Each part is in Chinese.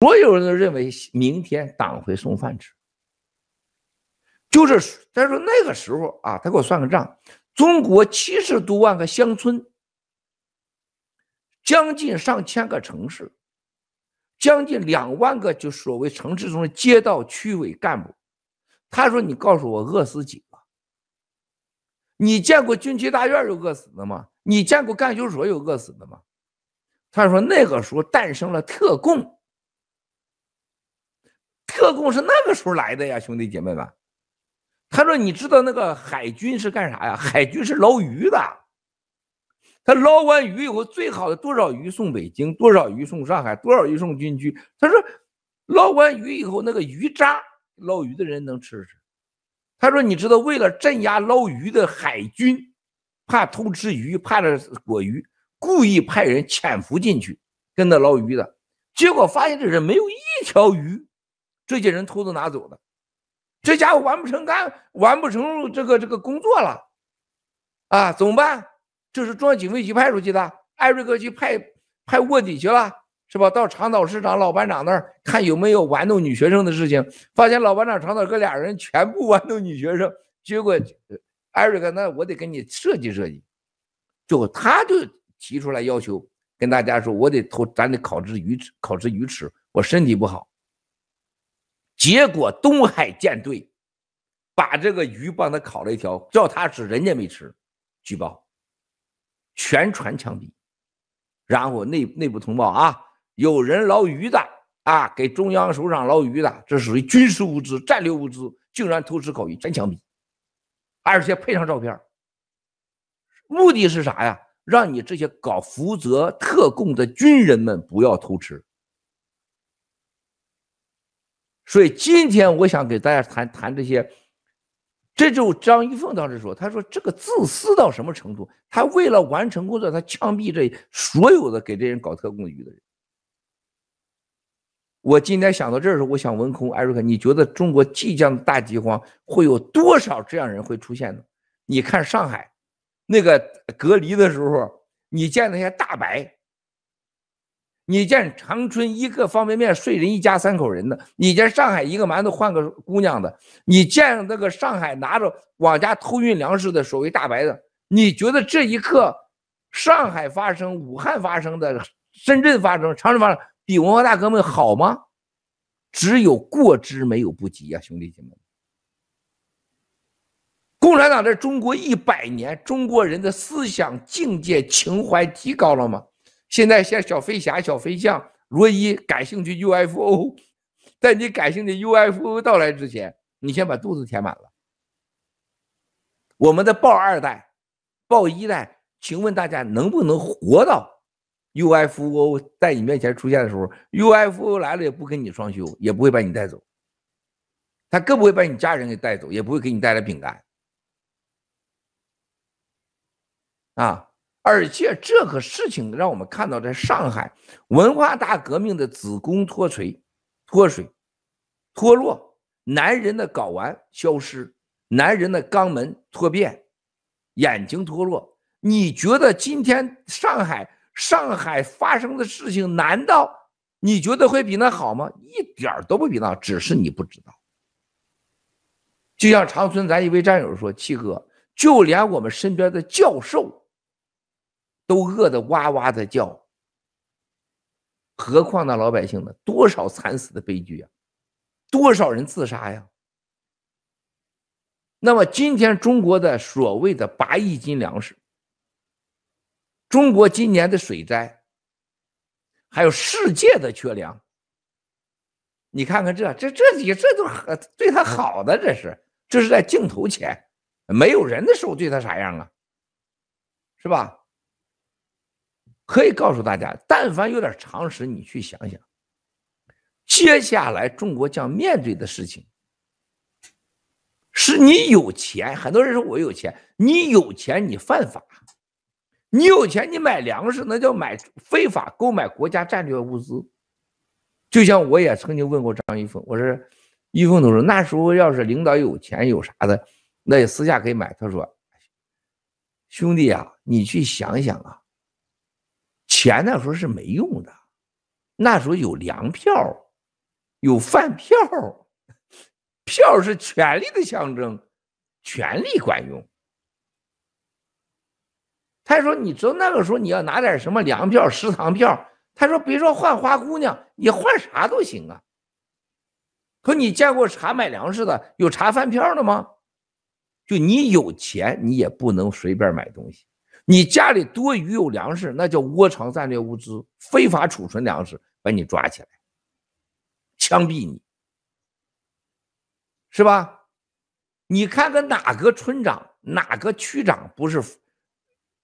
所有人都认为明天党会送饭吃，就是他说那个时候啊，他给我算个账：中国七十多万个乡村，将近上千个城市，将近两万个就所谓城市中的街道区委干部。他说：“你告诉我饿死几个？你见过军区大院有饿死的吗？你见过干休所有饿死的吗？”他说：“那个时候诞生了特供。”特供是那个时候来的呀，兄弟姐妹们。他说：“你知道那个海军是干啥呀？海军是捞鱼的。他捞完鱼以后，最好的多少鱼送北京，多少鱼送上海，多少鱼送军区。他说，捞完鱼以后，那个鱼渣捞鱼的人能吃。吃。他说，你知道，为了镇压捞鱼的海军，怕偷吃鱼，怕着果鱼，故意派人潜伏进去，跟那捞鱼的。结果发现这人没有一条鱼。”这些人偷偷拿走的，这家伙完不成干，完不成这个这个工作了，啊，怎么办？这是装警卫局派出去的，艾瑞克去派派卧底去了，是吧？到长岛市长、老班长那儿看有没有玩弄女学生的事情，发现老班长长岛哥俩人全部玩弄女学生，结果艾瑞克，那我得给你设计设计，就他就提出来要求，跟大家说，我得偷，咱得烤只鱼吃，烤只鱼吃，我身体不好。结果东海舰队把这个鱼帮他烤了一条，叫他吃，人家没吃，举报，全船枪毙，然后内内部通报啊，有人捞鱼的啊，给中央首长捞鱼的，这属于军事物资战略物资，竟然偷吃烤鱼，全枪毙，而且配上照片目的是啥呀？让你这些搞负责特供的军人们不要偷吃。所以今天我想给大家谈谈这些，这就张玉凤当时说，他说这个自私到什么程度？他为了完成工作，他枪毙这所有的给这人搞特工局的人。我今天想到这儿时候，我想问空艾瑞克，你觉得中国即将大饥荒会有多少这样人会出现呢？你看上海那个隔离的时候，你见那些大白。你见长春一个方便面睡人一家三口人的，你见上海一个馒头换个姑娘的，你见那个上海拿着往家偷运粮食的所谓大白的，你觉得这一刻上海发生、武汉发生的、深圳发生、长春发生，比文化大革命好吗？只有过之没有不及呀，兄弟姐妹！共产党在中国一百年，中国人的思想境界、情怀提高了吗？现在像小飞侠、小飞象、罗伊感兴趣 UFO，在你感兴趣的 UFO 到来之前，你先把肚子填满了。我们的爆二代、爆一代，请问大家能不能活到 UFO 在你面前出现的时候？UFO 来了也不跟你双休，也不会把你带走，他更不会把你家人给带走，也不会给你带来饼干啊。而且这个事情让我们看到，在上海文化大革命的子宫脱垂、脱水、脱落，男人的睾丸消失，男人的肛门脱变，眼睛脱落。你觉得今天上海上海发生的事情，难道你觉得会比那好吗？一点都不比那，只是你不知道。就像长春咱一位战友说：“七哥，就连我们身边的教授。”都饿得哇哇的叫，何况那老百姓呢？多少惨死的悲剧啊！多少人自杀呀！那么今天中国的所谓的八亿斤粮食，中国今年的水灾，还有世界的缺粮，你看看这这这也这都对他好的，这是这是在镜头前没有人的时候对他啥样啊？是吧？可以告诉大家，但凡有点常识，你去想想，接下来中国将面对的事情，是你有钱。很多人说我有钱，你有钱你犯法，你有钱你买粮食，那叫买非法购买国家战略物资。就像我也曾经问过张一峰，我说一峰同志，那时候要是领导有钱有啥的，那也私下可以买。他说，兄弟啊，你去想想啊。钱那时候是没用的，那时候有粮票，有饭票，票是权力的象征，权力管用。他说：“你知道那个时候你要拿点什么粮票、食堂票？他说别说换花姑娘，你换啥都行啊。可你见过查买粮食的，有查饭票的吗？就你有钱，你也不能随便买东西。”你家里多余有粮食，那叫窝藏战略物资，非法储存粮食，把你抓起来，枪毙你，是吧？你看看哪个村长、哪个区长不是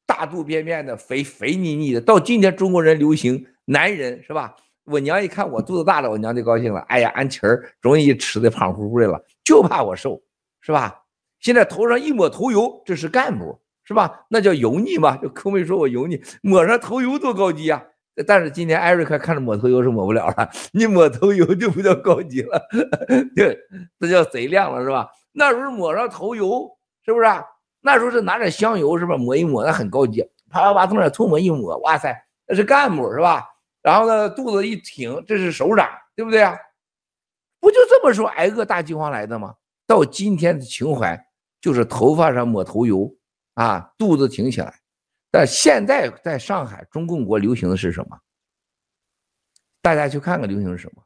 大肚便便的、肥肥腻腻的？到今天中国人流行男人是吧？我娘一看我肚子大了，我娘就高兴了，哎呀，俺儿容易吃的胖乎乎的了，就怕我瘦，是吧？现在头上一抹头油，这是干部。是吧？那叫油腻嘛？就科位说我油腻，抹上头油多高级啊！但是今天艾瑞克看着抹头油是抹不了了，你抹头油就不叫高级了，对，这叫贼亮了，是吧？那时候抹上头油是不是啊？那时候是拿点香油是吧？抹一抹，那很高级，啪啪啪从那涂抹一抹，哇塞，那是干部是吧？然后呢，肚子一挺，这是首长，对不对啊？不就这么说挨饿大饥荒来的吗？到今天的情怀就是头发上抹头油。啊，肚子挺起来。但现在在上海，中共国流行的是什么？大家去看看流行是什么。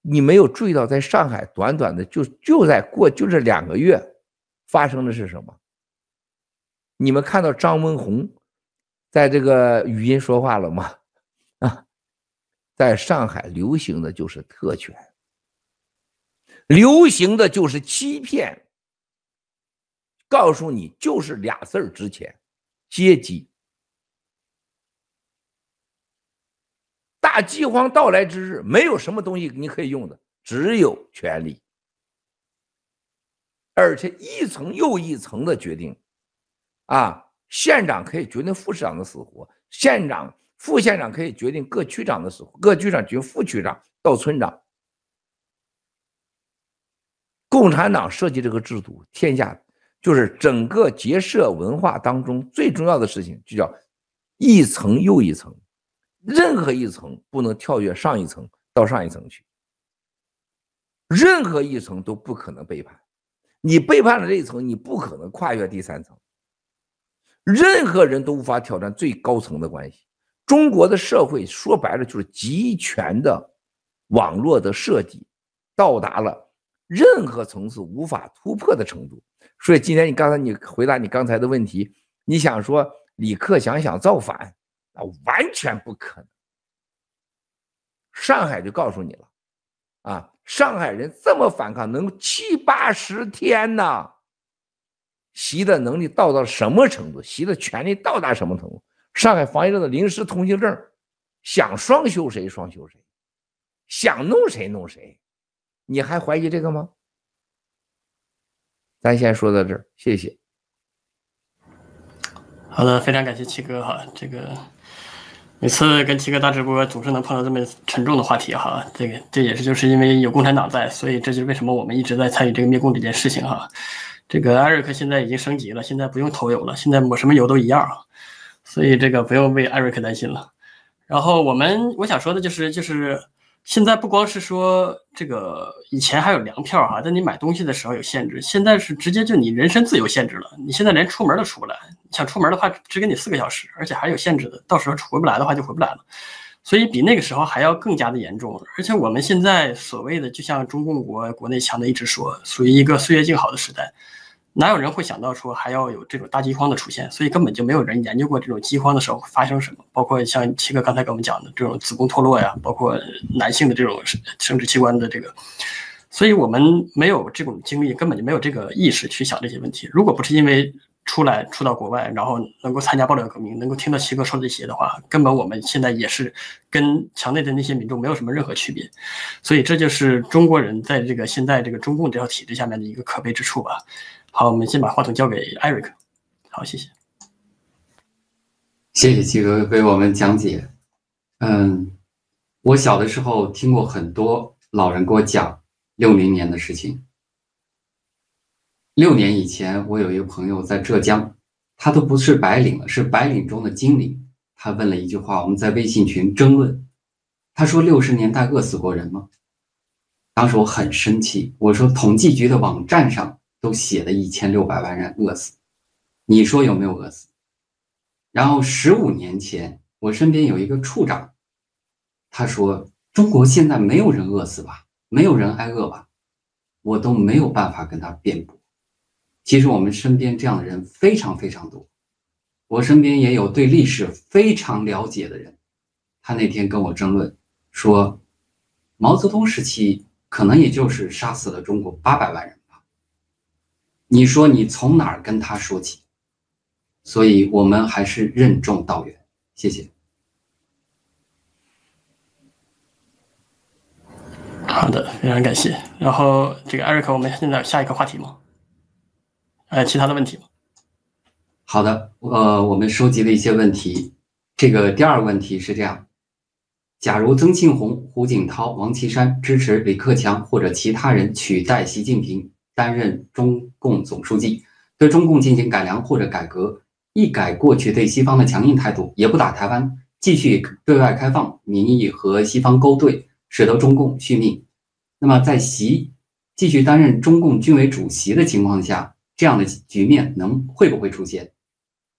你没有注意到，在上海短短的就就在过就这两个月，发生的是什么？你们看到张文红在这个语音说话了吗？啊，在上海流行的就是特权，流行的就是欺骗。告诉你，就是俩字儿值钱，阶级。大饥荒到来之日，没有什么东西你可以用的，只有权力。而且一层又一层的决定，啊，县长可以决定副市长的死活，县长、副县长可以决定各区长的死活，各区长决副区长到村长。共产党设计这个制度，天下。就是整个结社文化当中最重要的事情，就叫一层又一层，任何一层不能跳跃上一层到上一层去，任何一层都不可能背叛，你背叛了这一层，你不可能跨越第三层，任何人都无法挑战最高层的关系。中国的社会说白了就是集权的网络的设计，到达了任何层次无法突破的程度。所以今天你刚才你回答你刚才的问题，你想说李克强想造反，那完全不可能。上海就告诉你了，啊，上海人这么反抗，能七八十天呢？习的能力到到什么程度？习的权力到达什么程度？上海防疫站的临时通行证，想双休谁双休谁，想弄谁弄谁？你还怀疑这个吗？咱先说到这儿，谢谢。好的，非常感谢七哥哈，这个每次跟七哥大直播，总是能碰到这么沉重的话题哈。这个这也是就是因为有共产党在，所以这就是为什么我们一直在参与这个灭共这件事情哈。这个艾瑞克现在已经升级了，现在不用投油了，现在抹什么油都一样所以这个不用为艾瑞克担心了。然后我们我想说的就是就是。现在不光是说这个，以前还有粮票哈，但你买东西的时候有限制。现在是直接就你人身自由限制了，你现在连出门都出不来，想出门的话只给你四个小时，而且还有限制的。到时候回不来的话就回不来了，所以比那个时候还要更加的严重。而且我们现在所谓的，就像中共国国内强的一直说，属于一个岁月静好的时代。哪有人会想到说还要有这种大饥荒的出现？所以根本就没有人研究过这种饥荒的时候会发生什么，包括像七哥刚才跟我们讲的这种子宫脱落呀，包括男性的这种生殖器官的这个，所以我们没有这种经历，根本就没有这个意识去想这些问题。如果不是因为……出来出到国外，然后能够参加暴乱革命，能够听到齐哥说这些的话，根本我们现在也是跟墙内的那些民众没有什么任何区别，所以这就是中国人在这个现在这个中共这套体制下面的一个可悲之处吧。好，我们先把话筒交给艾瑞克。好，谢谢，谢谢齐哥为我们讲解。嗯，我小的时候听过很多老人给我讲六零年的事情。六年以前，我有一个朋友在浙江，他都不是白领了，是白领中的精英。他问了一句话，我们在微信群争论。他说：“六十年代饿死过人吗？”当时我很生气，我说：“统计局的网站上都写的一千六百万人饿死，你说有没有饿死？”然后十五年前，我身边有一个处长，他说：“中国现在没有人饿死吧，没有人挨饿吧？”我都没有办法跟他辩驳。其实我们身边这样的人非常非常多，我身边也有对历史非常了解的人，他那天跟我争论说，毛泽东时期可能也就是杀死了中国八百万人吧，你说你从哪儿跟他说起？所以我们还是任重道远。谢谢。好的，非常感谢。然后这个艾瑞克，我们现在下一个话题吗？呃，其他的问题吗？好的，呃，我们收集了一些问题。这个第二个问题是这样：假如曾庆红、胡锦涛、王岐山支持李克强或者其他人取代习近平担任中共总书记，对中共进行改良或者改革，一改过去对西方的强硬态度，也不打台湾，继续对外开放、民意和西方勾兑，使得中共续命。那么，在习继续担任中共军委主席的情况下。这样的局面能会不会出现？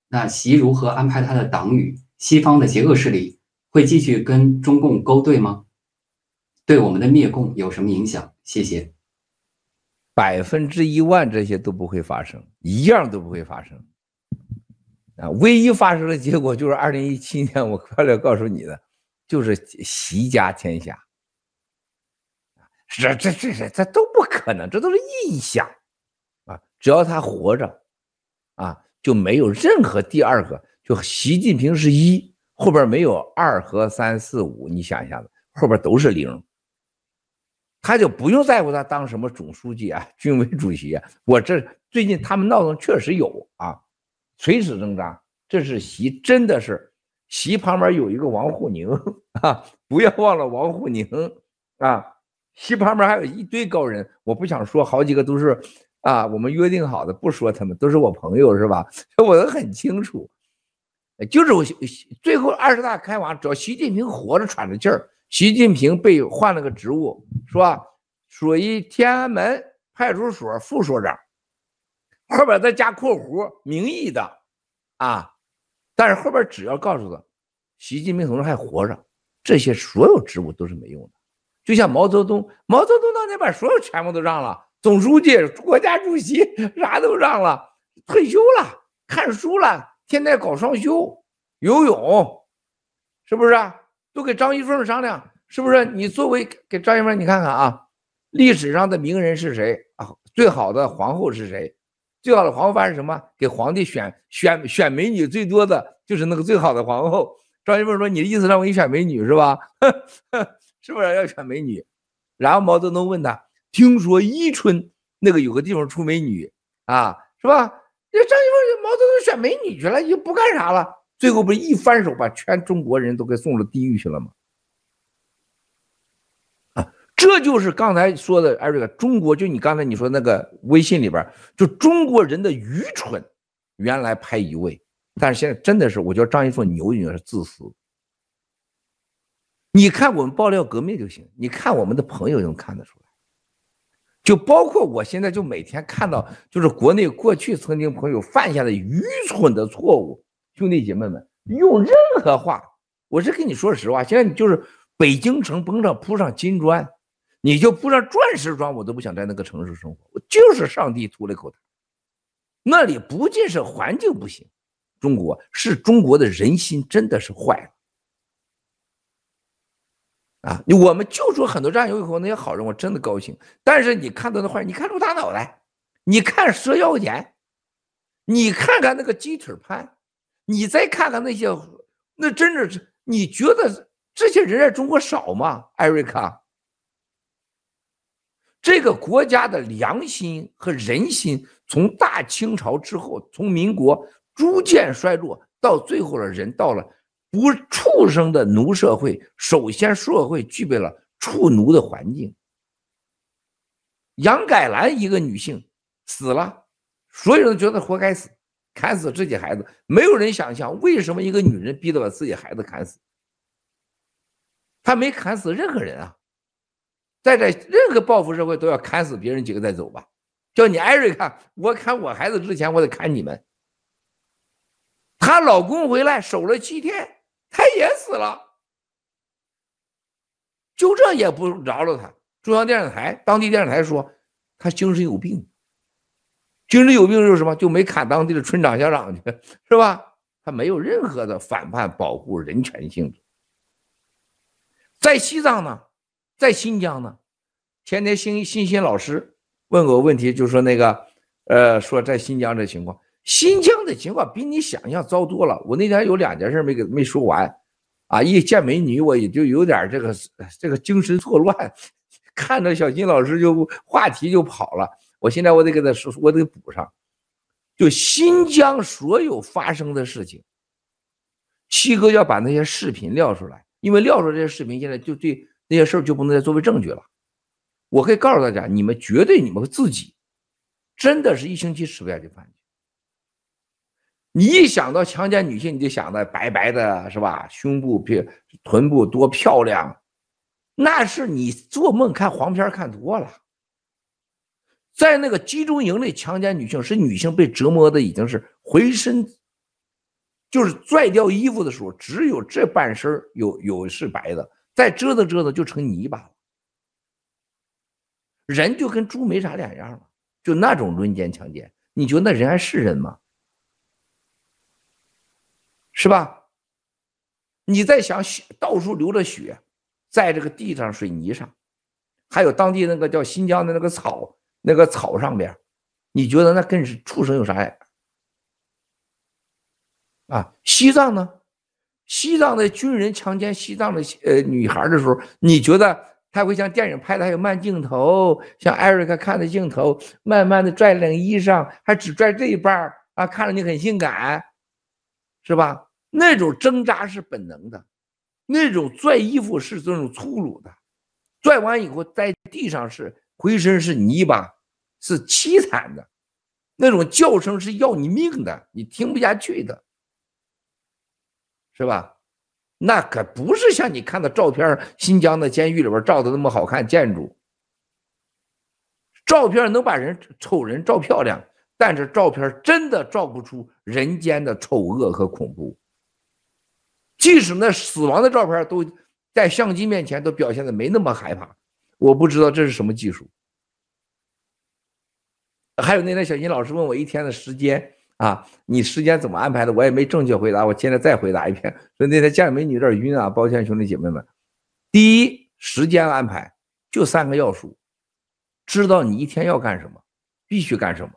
那习如何安排他的党羽？西方的邪恶势力会继续跟中共勾兑吗？对我们的灭共有什么影响？谢谢。百分之一万这些都不会发生，一样都不会发生。啊，唯一发生的结果就是二零一七年，我快亮告诉你的，就是习家天下。这这这这这都不可能，这都是臆想。只要他活着，啊，就没有任何第二个。就习近平是一，后边没有二和三四五。你想一下子，后边都是零。他就不用在乎他当什么总书记啊、军委主席啊。我这最近他们闹腾确实有啊，垂死挣扎。这是习，真的是习旁边有一个王沪宁啊，不要忘了王沪宁啊。习旁边还有一堆高人，我不想说好几个都是。啊，我们约定好的，不说他们都是我朋友，是吧？我都很清楚，就是我最后二十大开完，只要习近平活着喘着气儿，习近平被换了个职务，是吧？属于天安门派出所副所长，后边再加括弧名义的，啊，但是后边只要告诉他，习近平同志还活着，这些所有职务都是没用的，就像毛泽东，毛泽东当年把所有全部都让了。总书记、国家主席 啥都让了，退休了，看书了，现在搞双休，游泳，是不是？都给张玉凤商量，是不是？你作为给张玉凤，你看看啊，历史上的名人是谁啊？最好的皇后是谁？最好的皇后发是什么？给皇帝选选选美女最多的，就是那个最好的皇后。张玉凤说：“你的意思让我给你选美女是吧？是不是要选美女？”然后毛泽东问他。听说伊春那个有个地方出美女啊，是吧？那张一谋毛泽东选美女去了，又不干啥了。最后不是一翻手把全中国人都给送到地狱去了吗？啊，这就是刚才说的艾瑞克。中国就你刚才你说那个微信里边，就中国人的愚蠢。原来拍一位，但是现在真的是，我觉得张一谋牛也是自私。你看我们爆料革命就行，你看我们的朋友就能看得出来。就包括我现在，就每天看到，就是国内过去曾经朋友犯下的愚蠢的错误，兄弟姐妹们，用任何话，我是跟你说实话，现在你就是北京城，甭上铺上金砖，你就铺上钻石砖，我都不想在那个城市生活，我就是上帝吐了口痰，那里不仅是环境不行，中国是中国的人心真的是坏了。啊，我们就说很多战友以后那些好人，我真的高兴。但是你看到那人，你看出大脑袋，你看蛇妖眼，你看看那个鸡腿盘，你再看看那些，那真的是你觉得这些人在中国少吗？艾瑞克，这个国家的良心和人心，从大清朝之后，从民国逐渐衰落到最后的人到了。不畜生的奴社会，首先社会具备了畜奴的环境。杨改兰一个女性死了，所有人都觉得活该死，砍死自己孩子，没有人想象为什么一个女人逼得把自己孩子砍死。她没砍死任何人啊，在这任何报复社会都要砍死别人几个再走吧。叫你艾瑞卡，我砍我孩子之前，我得砍你们。她老公回来守了七天。他也死了，就这也不饶了他。中央电视台、当地电视台说他精神有病，精神有病就是什么？就没砍当地的村长、乡长去，是吧？他没有任何的反叛、保护人权性质。在西藏呢，在新疆呢，前天新新新老师问我问题，就说那个，呃，说在新疆这情况。新疆的情况比你想象糟多了。我那天有两件事没给没说完，啊，一见美女我也就有点这个这个精神错乱，看着小金老师就话题就跑了。我现在我得给他说，我得补上。就新疆所有发生的事情，七哥要把那些视频撂出来，因为撂出来这些视频现在就对那些事儿就不能再作为证据了。我可以告诉大家，你们绝对你们自己真的是一星期吃不下去饭。你一想到强奸女性，你就想到白白的，是吧？胸部、臀部多漂亮，那是你做梦看黄片看多了。在那个集中营里强奸女性，是女性被折磨的已经是浑身，就是拽掉衣服的时候，只有这半身有有是白的，再折腾折腾就成泥巴了。人就跟猪没啥两样了，就那种轮奸强奸，你觉得那人还是人吗？是吧？你在想血到处流着血，在这个地上、水泥上，还有当地那个叫新疆的那个草，那个草上边，你觉得那跟畜生有啥呀？啊，西藏呢？西藏的军人强奸西藏的呃女孩的时候，你觉得他会像电影拍的，还有慢镜头，像艾瑞克看的镜头，慢慢的拽冷衣裳，还只拽这一半啊，看着你很性感。是吧？那种挣扎是本能的，那种拽衣服是这种粗鲁的，拽完以后在地上是浑身是泥巴，是凄惨的，那种叫声是要你命的，你听不下去的，是吧？那可不是像你看的照片新疆的监狱里边照的那么好看建筑，照片能把人丑人照漂亮。但是照片真的照不出人间的丑恶和恐怖，即使那死亡的照片都，在相机面前都表现的没那么害怕。我不知道这是什么技术。还有那天小金老师问我一天的时间啊，你时间怎么安排的？我也没正确回答。我现在再回答一遍。说那天见美女有点晕啊，抱歉，兄弟姐妹们。第一，时间安排就三个要素，知道你一天要干什么，必须干什么。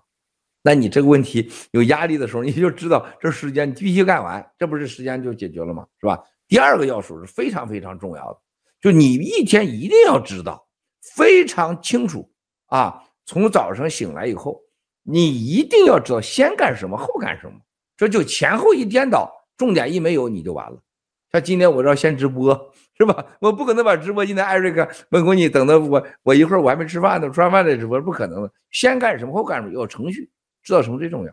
那你这个问题有压力的时候，你就知道这时间你必须干完，这不是时间就解决了吗？是吧？第二个要素是非常非常重要的，就你一天一定要知道非常清楚啊，从早上醒来以后，你一定要知道先干什么，后干什么。这就前后一颠倒，重点一没有，你就完了。像今天我要先直播，是吧？我不可能把直播今天艾瑞克问过你等到我我一会儿我还没吃饭呢，吃完饭再直播不可能的。先干什么，后干什么，有程序。知道什么最重要？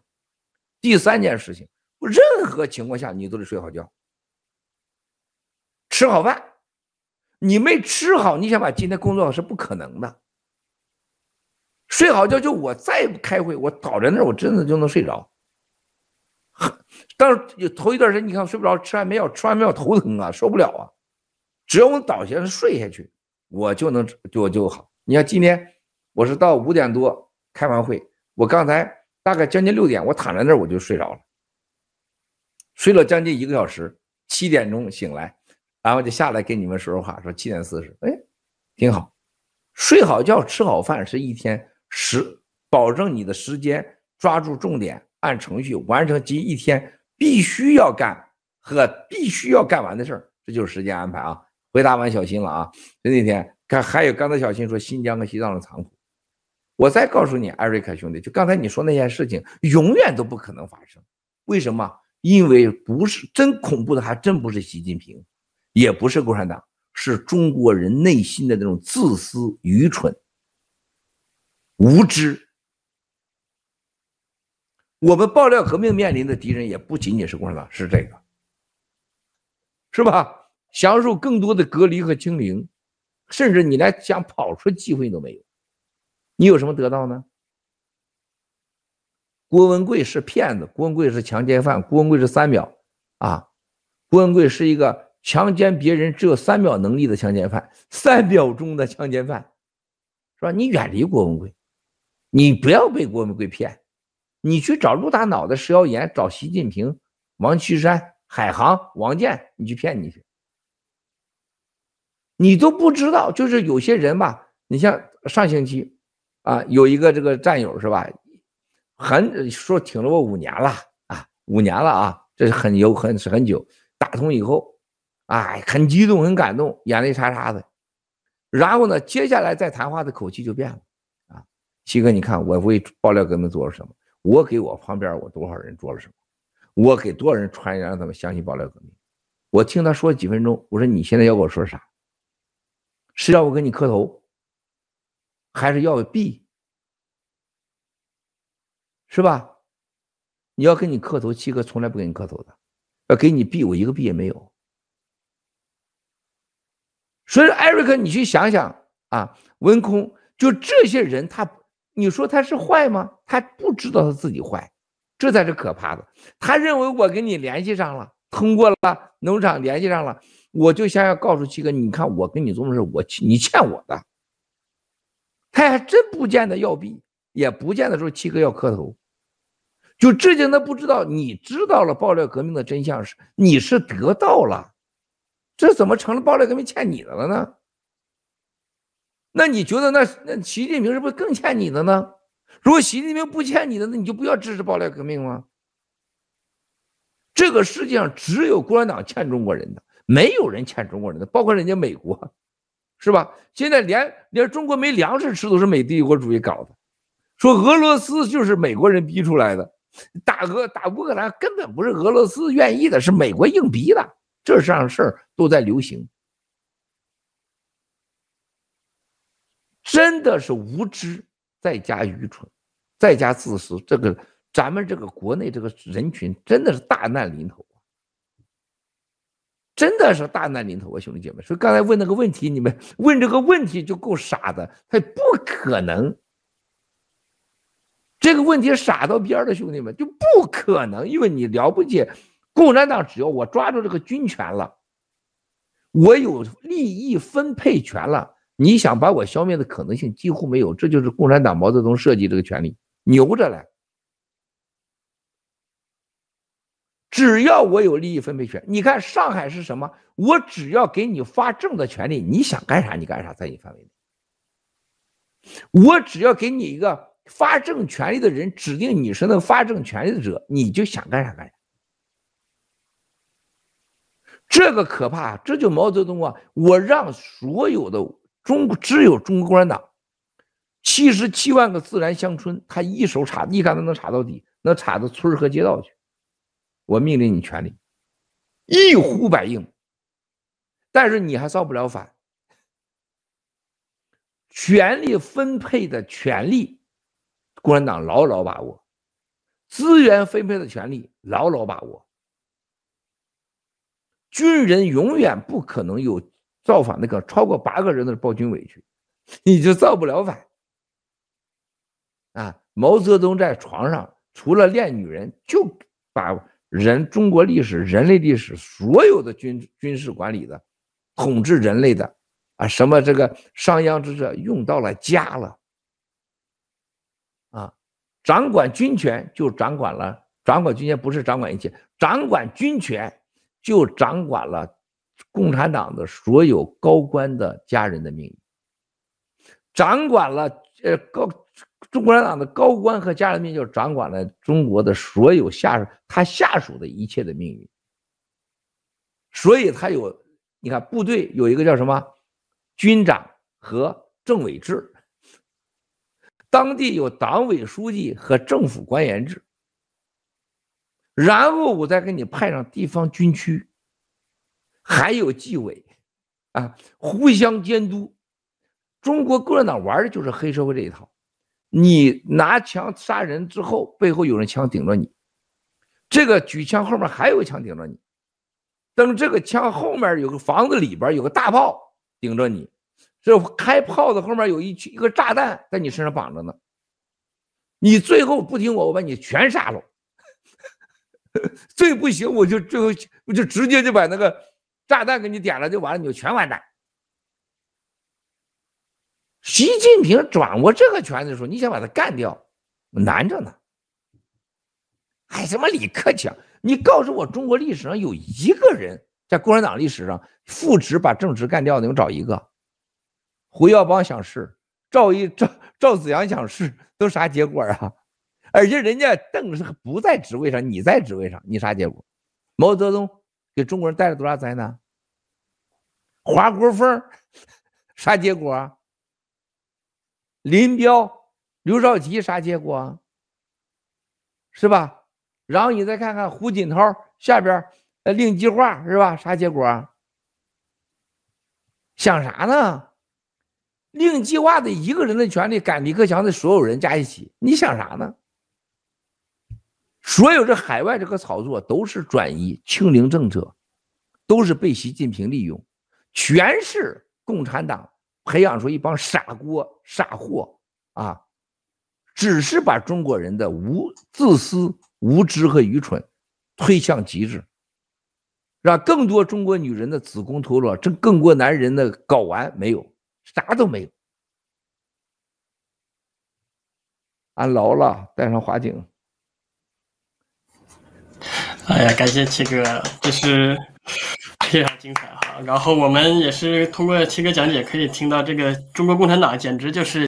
第三件事情，任何情况下你都得睡好觉，吃好饭。你没吃好，你想把今天工作好是不可能的。睡好觉，就我再不开会，我倒在那儿，我真的就能睡着。但 是头一段时间，你看睡不着，吃安眠药，吃安眠药头疼啊，受不了啊。只要我倒下睡下去，我就能就就好。你看今天，我是到五点多开完会，我刚才。大概将近六点，我躺在那儿我就睡着了，睡了将近一个小时，七点钟醒来，然后就下来跟你们说说话，说七点四十，哎，挺好，睡好觉，吃好饭，是一天时保证你的时间，抓住重点，按程序完成今一天必须要干和必须要干完的事儿，这就是时间安排啊。回答完小新了啊，就那天看还有刚才小新说新疆和西藏的残酷，我再告诉你，艾瑞克兄弟，就刚才你说那件事情，永远都不可能发生。为什么？因为不是真恐怖的，还真不是习近平，也不是共产党，是中国人内心的那种自私、愚蠢、无知。我们爆料革命面临的敌人，也不仅仅是共产党，是这个，是吧？享受更多的隔离和清零，甚至你连想跑出机会都没有。你有什么得到呢？郭文贵是骗子，郭文贵是强奸犯，郭文贵是三秒啊！郭文贵是一个强奸别人只有三秒能力的强奸犯，三秒钟的强奸犯，是吧？你远离郭文贵，你不要被郭文贵骗，你去找陆大脑袋石耀岩，找习近平、王岐山、海航、王健，你去骗你去，你都不知道，就是有些人吧，你像上星期。啊，有一个这个战友是吧？很说挺了我五年了啊，五年了啊，这是很有很很久打通以后，哎，很激动很感动，眼泪叉叉的。然后呢，接下来再谈话的口气就变了啊，七哥，你看我为爆料革命做了什么？我给我旁边我多少人做了什么？我给多少人传言让他们相信爆料革命？我听他说几分钟，我说你现在要跟我说啥？是让我跟你磕头？还是要 B，是吧？你要跟你磕头，七哥从来不跟你磕头的，要给你币，我一个币也没有。所以，艾瑞克，你去想想啊，文空就这些人，他你说他是坏吗？他不知道他自己坏，这才是可怕的。他认为我跟你联系上了，通过了农场联系上了，我就想要告诉七哥，你看我跟你做么事，我你欠我的。他还真不见得要币，也不见得说七哥要磕头，就至今他不知道。你知道了，爆料革命的真相是你是得到了，这怎么成了爆料革命欠你的了呢？那你觉得那那习近平是不是更欠你的呢？如果习近平不欠你的，那你就不要支持爆料革命吗？这个世界上只有共产党欠中国人的，没有人欠中国人的，包括人家美国。是吧？现在连连中国没粮食吃都是美帝国主义搞的，说俄罗斯就是美国人逼出来的，打俄打乌克兰根本不是俄罗斯愿意的，是美国硬逼的。这上事儿都在流行，真的是无知再加愚蠢，再加自私。这个咱们这个国内这个人群真的是大难临头。真的是大难临头啊，兄弟姐妹！所以刚才问那个问题，你们问这个问题就够傻的，他不可能。这个问题傻到边儿了，兄弟们就不可能，因为你了不起。共产党只要我抓住这个军权了，我有利益分配权了，你想把我消灭的可能性几乎没有。这就是共产党毛泽东设计这个权利，牛着来。只要我有利益分配权，你看上海是什么？我只要给你发证的权利，你想干啥你干啥，在你范围内。我只要给你一个发证权利的人，指定你是那发证权利者，你就想干啥干啥。这个可怕，这就毛泽东啊！我让所有的中只有中国共产党，七十七万个自然乡村，他一手查，你看他能查到底，能查到村和街道去。我命令你权力，一呼百应，但是你还造不了反。权力分配的权利，共产党牢牢把握；资源分配的权利牢牢把握。军人永远不可能有造反那个超过八个人的暴君委屈，你就造不了反。啊，毛泽东在床上除了练女人，就把。人，中国历史、人类历史，所有的军军事管理的、统治人类的，啊，什么这个商鞅之策用到了家了，啊，掌管军权就掌管了，掌管军权不是掌管一切，掌管军权就掌管了共产党的所有高官的家人的命运，掌管了呃高。中国共产党的高官和家人们，就掌管了中国的所有下属，他下属的一切的命运。所以，他有，你看，部队有一个叫什么，军长和政委制；当地有党委书记和政府官员制。然后，我再给你派上地方军区，还有纪委，啊，互相监督。中国共产党玩的就是黑社会这一套。你拿枪杀人之后，背后有人枪顶着你，这个举枪后面还有枪顶着你，等这个枪后面有个房子里边有个大炮顶着你，这开炮的后面有一一个炸弹在你身上绑着呢，你最后不听我，我把你全杀了，最不行我就最后我就直接就把那个炸弹给你点了，就完了，你就全完蛋。习近平掌握这个权的时候，你想把他干掉，难着呢。还什么李克强？你告诉我，中国历史上有一个人在共产党历史上副职把正职干掉的，我找一个。胡耀邦想试，赵一赵赵子阳想试，都啥结果啊？而且人家邓是不在职位上，你在职位上，你啥结果？毛泽东给中国人带了多大灾难？华国锋啥结果？啊？林彪、刘少奇啥结果啊？是吧？然后你再看看胡锦涛下边，呃，令计划是吧？啥结果？啊？想啥呢？令计划的一个人的权利赶李克强的所有人加一起，你想啥呢？所有这海外这个操作都是转移清零政策，都是被习近平利用，全是共产党。培养出一帮傻锅傻货啊！只是把中国人的无自私、无知和愚蠢推向极致，让更多中国女人的子宫脱落，这更多男人的睾丸没有，啥都没有。俺老了，带上华景。哎呀，感谢七哥，这是非常精彩啊！然后我们也是通过七哥讲解，可以听到这个中国共产党简直就是。